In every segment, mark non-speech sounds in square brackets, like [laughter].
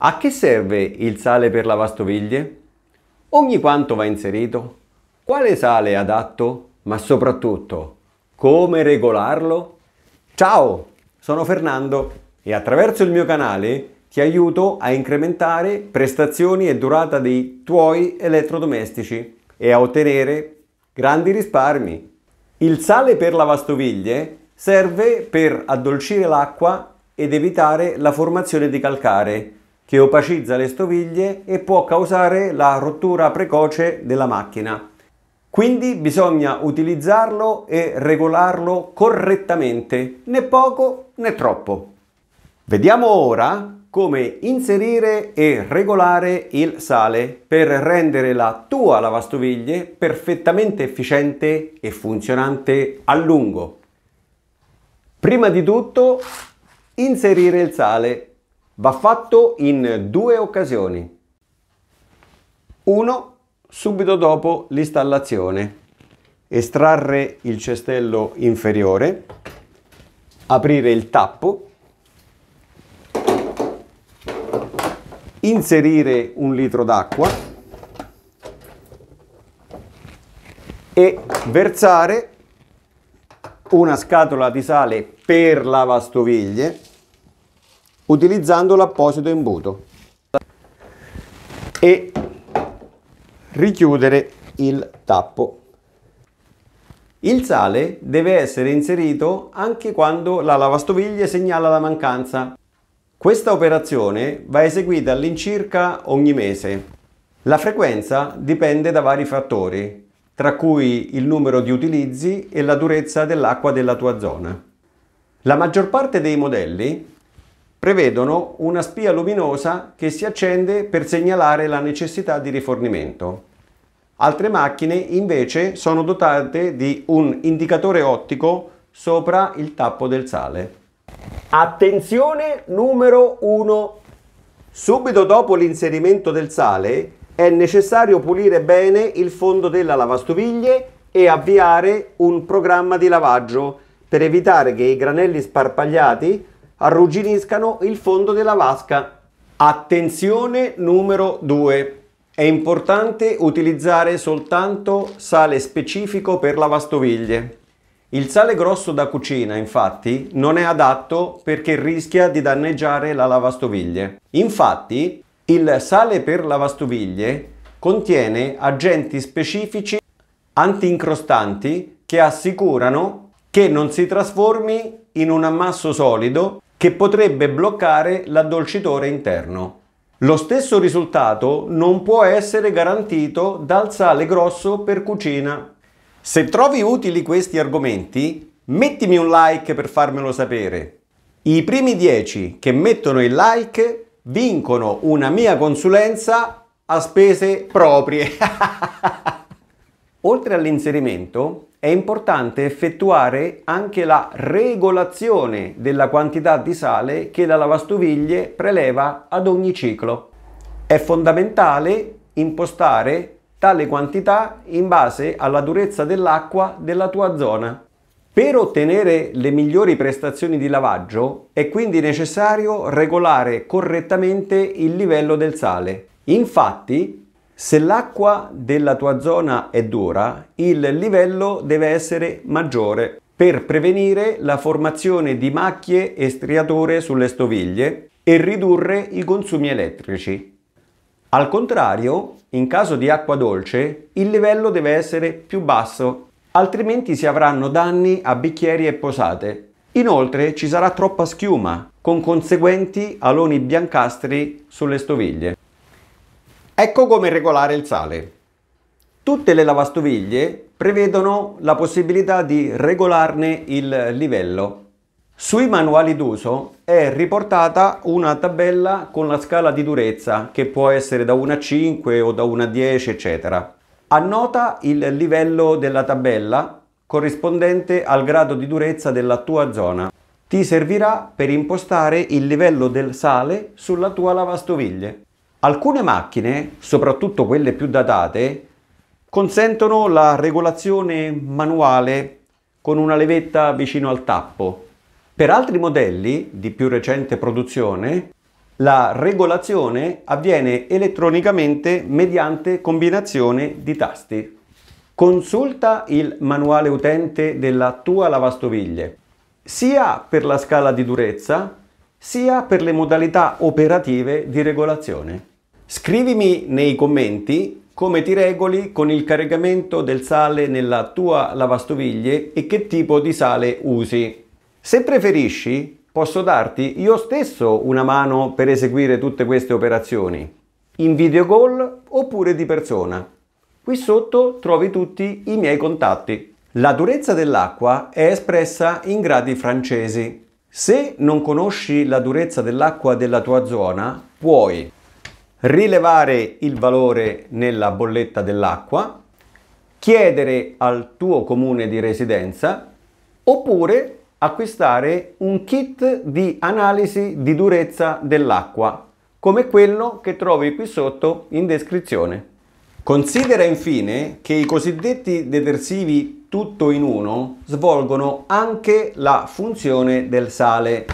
A che serve il sale per lavastoviglie? Ogni quanto va inserito? Quale sale è adatto? Ma soprattutto, come regolarlo? Ciao, sono Fernando e attraverso il mio canale ti aiuto a incrementare prestazioni e durata dei tuoi elettrodomestici e a ottenere grandi risparmi. Il sale per lavastoviglie serve per addolcire l'acqua ed evitare la formazione di calcare che opacizza le stoviglie e può causare la rottura precoce della macchina. Quindi bisogna utilizzarlo e regolarlo correttamente, né poco né troppo. Vediamo ora come inserire e regolare il sale per rendere la tua lavastoviglie perfettamente efficiente e funzionante a lungo. Prima di tutto inserire il sale va fatto in due occasioni. Uno, subito dopo l'installazione, estrarre il cestello inferiore, aprire il tappo, inserire un litro d'acqua e versare una scatola di sale per lavastoviglie utilizzando l'apposito imbuto e richiudere il tappo. Il sale deve essere inserito anche quando la lavastoviglie segnala la mancanza. Questa operazione va eseguita all'incirca ogni mese. La frequenza dipende da vari fattori, tra cui il numero di utilizzi e la durezza dell'acqua della tua zona. La maggior parte dei modelli prevedono una spia luminosa che si accende per segnalare la necessità di rifornimento. Altre macchine invece sono dotate di un indicatore ottico sopra il tappo del sale. Attenzione numero 1. Subito dopo l'inserimento del sale è necessario pulire bene il fondo della lavastoviglie e avviare un programma di lavaggio per evitare che i granelli sparpagliati arrugginiscano il fondo della vasca. Attenzione numero 2. È importante utilizzare soltanto sale specifico per lavastoviglie. Il sale grosso da cucina infatti non è adatto perché rischia di danneggiare la lavastoviglie. Infatti il sale per lavastoviglie contiene agenti specifici antincrostanti che assicurano che non si trasformi in un ammasso solido che potrebbe bloccare l'addolcitore interno. Lo stesso risultato non può essere garantito dal sale grosso per cucina. Se trovi utili questi argomenti, mettimi un like per farmelo sapere. I primi 10 che mettono il like vincono una mia consulenza a spese proprie. [laughs] Oltre all'inserimento, è importante effettuare anche la regolazione della quantità di sale che la lavastoviglie preleva ad ogni ciclo. È fondamentale impostare tale quantità in base alla durezza dell'acqua della tua zona. Per ottenere le migliori prestazioni di lavaggio è quindi necessario regolare correttamente il livello del sale. Infatti, se l'acqua della tua zona è dura, il livello deve essere maggiore per prevenire la formazione di macchie e striature sulle stoviglie e ridurre i consumi elettrici. Al contrario, in caso di acqua dolce, il livello deve essere più basso, altrimenti si avranno danni a bicchieri e posate. Inoltre ci sarà troppa schiuma, con conseguenti aloni biancastri sulle stoviglie. Ecco come regolare il sale. Tutte le lavastoviglie prevedono la possibilità di regolarne il livello. Sui manuali d'uso è riportata una tabella con la scala di durezza che può essere da 1 a 5 o da 1 a 10 eccetera. Annota il livello della tabella corrispondente al grado di durezza della tua zona. Ti servirà per impostare il livello del sale sulla tua lavastoviglie. Alcune macchine, soprattutto quelle più datate, consentono la regolazione manuale con una levetta vicino al tappo. Per altri modelli di più recente produzione, la regolazione avviene elettronicamente mediante combinazione di tasti. Consulta il manuale utente della tua lavastoviglie, sia per la scala di durezza, sia per le modalità operative di regolazione. Scrivimi nei commenti come ti regoli con il caricamento del sale nella tua lavastoviglie e che tipo di sale usi. Se preferisci, posso darti io stesso una mano per eseguire tutte queste operazioni, in video call oppure di persona. Qui sotto trovi tutti i miei contatti. La durezza dell'acqua è espressa in gradi francesi. Se non conosci la durezza dell'acqua della tua zona, puoi rilevare il valore nella bolletta dell'acqua, chiedere al tuo comune di residenza oppure acquistare un kit di analisi di durezza dell'acqua come quello che trovi qui sotto in descrizione. Considera infine che i cosiddetti detersivi tutto in uno svolgono anche la funzione del sale.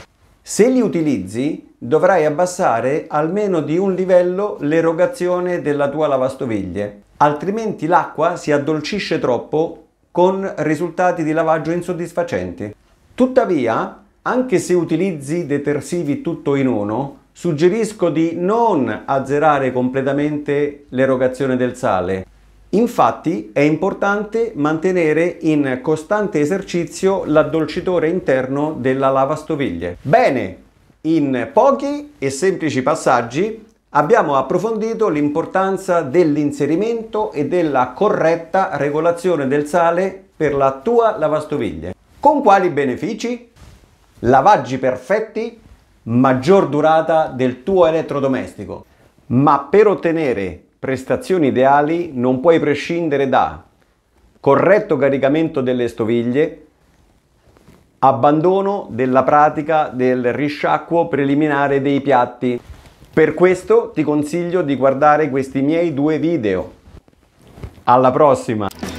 Se li utilizzi dovrai abbassare almeno di un livello l'erogazione della tua lavastoviglie, altrimenti l'acqua si addolcisce troppo con risultati di lavaggio insoddisfacenti. Tuttavia, anche se utilizzi detersivi tutto in uno, suggerisco di non azzerare completamente l'erogazione del sale. Infatti è importante mantenere in costante esercizio l'addolcitore interno della lavastoviglie. Bene, in pochi e semplici passaggi abbiamo approfondito l'importanza dell'inserimento e della corretta regolazione del sale per la tua lavastoviglie. Con quali benefici? Lavaggi perfetti, maggior durata del tuo elettrodomestico. Ma per ottenere prestazioni ideali non puoi prescindere da corretto caricamento delle stoviglie, abbandono della pratica del risciacquo preliminare dei piatti. Per questo ti consiglio di guardare questi miei due video. Alla prossima!